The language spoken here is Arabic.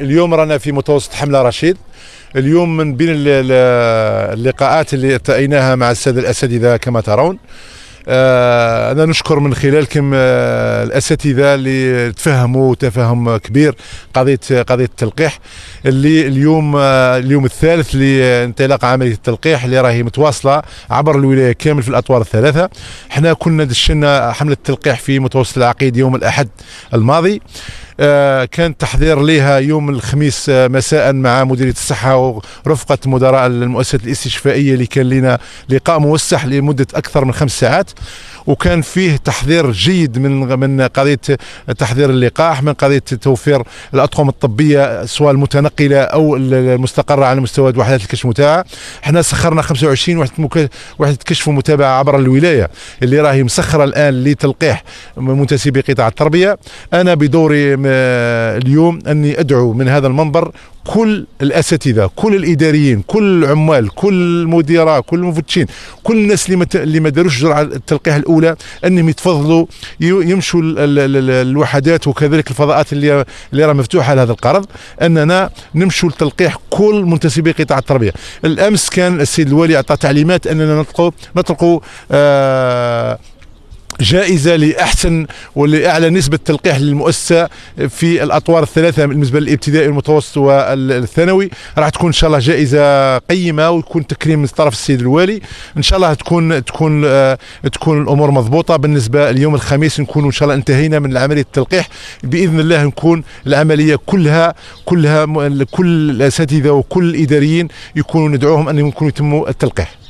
اليوم رانا في متوسط حمله رشيد اليوم من بين اللقاءات اللي تأيناها مع الساده الاساتذه كما ترون آه، انا نشكر من خلالكم آه، الاساتذه اللي تفهموا تفهم كبير قضيه قضيه التلقيح اللي اليوم آه، اليوم الثالث لانطلاق عمليه التلقيح اللي راهي متواصله عبر الولايه كامل في الاطوار الثلاثه احنا كنا دشنا حمله التلقيح في متوسط العقيد يوم الاحد الماضي آه، كان تحضير لها يوم الخميس آه، مساء مع مديريه الصحه ورفقه مدراء المؤسسات الاستشفائيه اللي كان لنا لقاء موسح لمده اكثر من خمس ساعات وكان فيه تحضير جيد من من قضيه تحضير اللقاح من قضيه توفير الاطقم الطبيه سواء المتنقله او المستقره على مستوى وحدات الكشف متاعها احنا سخرنا 25 وحده وحده كشف ومتابعه عبر الولايه اللي راهي مسخره الان لتلقيح منتسبي قطاع التربيه انا بدوري آه، اليوم أني أدعو من هذا المنبر كل الأساتذة كل الإداريين كل العمال كل المديرة كل المفتشين كل الناس اللي اللي ما داروش جرعة التلقيح الأولى أنهم يتفضلوا يمشوا الوحدات وكذلك الفضاءات اللي اللي راه مفتوحة لهذا القرض أننا نمشوا لتلقيح كل منتسبي قطاع التربية الأمس كان السيد الوالي أعطى تعليمات أننا نطلقوا نطلقوا آه جائزه لاحسن ولاعلى نسبه تلقيح للمؤسسه في الاطوار الثلاثه بالنسبه للابتدائي والمتوسط والثانوي راح تكون ان شاء الله جائزه قيمه ويكون تكريم من طرف السيد الوالي ان شاء الله تكون تكون آه، تكون الامور مضبوطه بالنسبه اليوم الخميس نكون ان شاء الله انتهينا من عمليه التلقيح باذن الله نكون العمليه كلها كلها كل الاساتذه وكل الاداريين يكونوا ندعوهم انهم يكونوا يتموا التلقيح